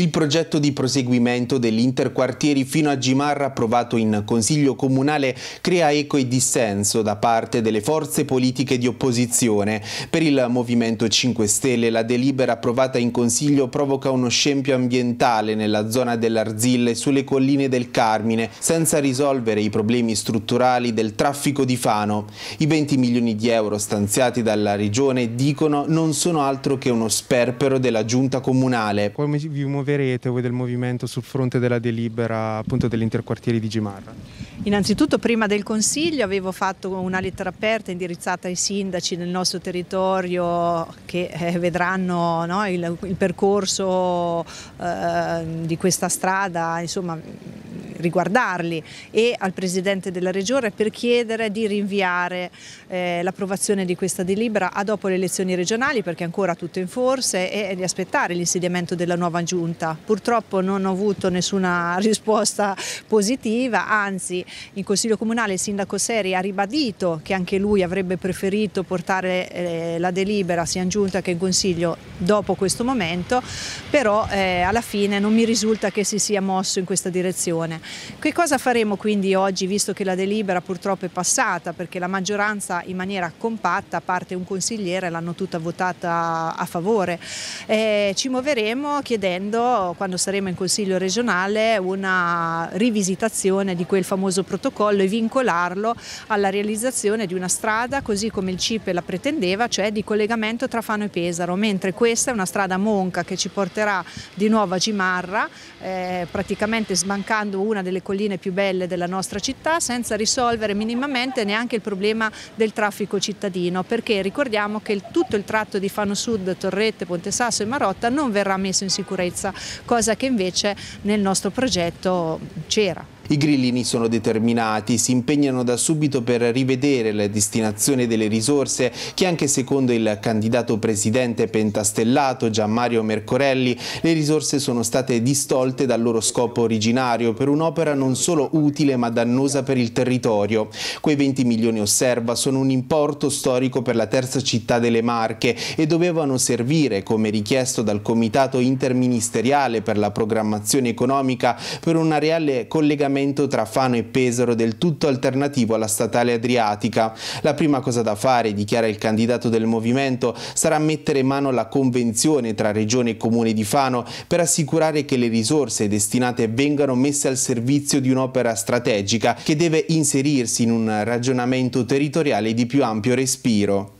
Il progetto di proseguimento dell'interquartieri fino a Gimarra approvato in Consiglio Comunale crea eco e dissenso da parte delle forze politiche di opposizione. Per il Movimento 5 Stelle la delibera approvata in Consiglio provoca uno scempio ambientale nella zona dell'Arzilla e sulle colline del Carmine, senza risolvere i problemi strutturali del traffico di Fano. I 20 milioni di euro stanziati dalla Regione dicono non sono altro che uno sperpero della Giunta Comunale. Come vi muovete muoverete voi del movimento sul fronte della delibera appunto dell'interquartiere di Gimarra? Innanzitutto prima del Consiglio avevo fatto una lettera aperta indirizzata ai sindaci del nostro territorio che eh, vedranno no, il, il, percorso eh, di questa strada, insomma riguardarli e al Presidente della Regione per chiedere di rinviare eh, l'approvazione di questa delibera a dopo le elezioni regionali perché è ancora tutto in forse e, di aspettare l'insediamento della nuova giunta. Purtroppo non ho avuto nessuna risposta positiva, anzi in Consiglio Comunale il Sindaco Seri ha ribadito che anche lui avrebbe preferito portare eh, la delibera sia in giunta che in Consiglio dopo questo momento, però eh, alla fine non mi risulta che si sia mosso in questa direzione. Che cosa faremo quindi oggi, visto che la delibera purtroppo è passata, perché la maggioranza in maniera compatta, a parte un consigliere, l'hanno tutta votata a favore? Eh, ci muoveremo chiedendo, quando saremo in Consiglio regionale, una rivisitazione di quel famoso protocollo e vincolarlo alla realizzazione di una strada, così come il CIPE la pretendeva, cioè di collegamento tra Fano e Pesaro, mentre questa è una strada monca che ci porterà di nuovo a Gimarra, eh, praticamente sbancando una una delle colline più belle della nostra città senza risolvere minimamente neanche il problema del traffico cittadino perché ricordiamo che il, tutto il tratto di Fano Sud, Torrette, Ponte Sasso e Marotta non verrà messo in sicurezza, cosa che invece nel nostro progetto c'era. I grillini sono determinati, si impegnano da subito per rivedere la destinazione delle risorse che anche secondo il candidato presidente pentastellato Gianmario Mercorelli le risorse sono state distolte dal loro scopo originario per un'opera non solo utile ma dannosa per il territorio. Quei 20 milioni osserva sono un importo storico per la terza città delle Marche e dovevano servire, come richiesto dal Comitato Interministeriale per la Programmazione Economica, per un reale collegamento collegamento tra Fano e Pesaro del tutto alternativo alla statale adriatica. La prima cosa da fare, dichiara il candidato del movimento, sarà mettere mano alla convenzione tra Regione e Comune di Fano per assicurare che le risorse destinate vengano messe al servizio di un'opera strategica che deve inserirsi in un ragionamento territoriale di più ampio respiro.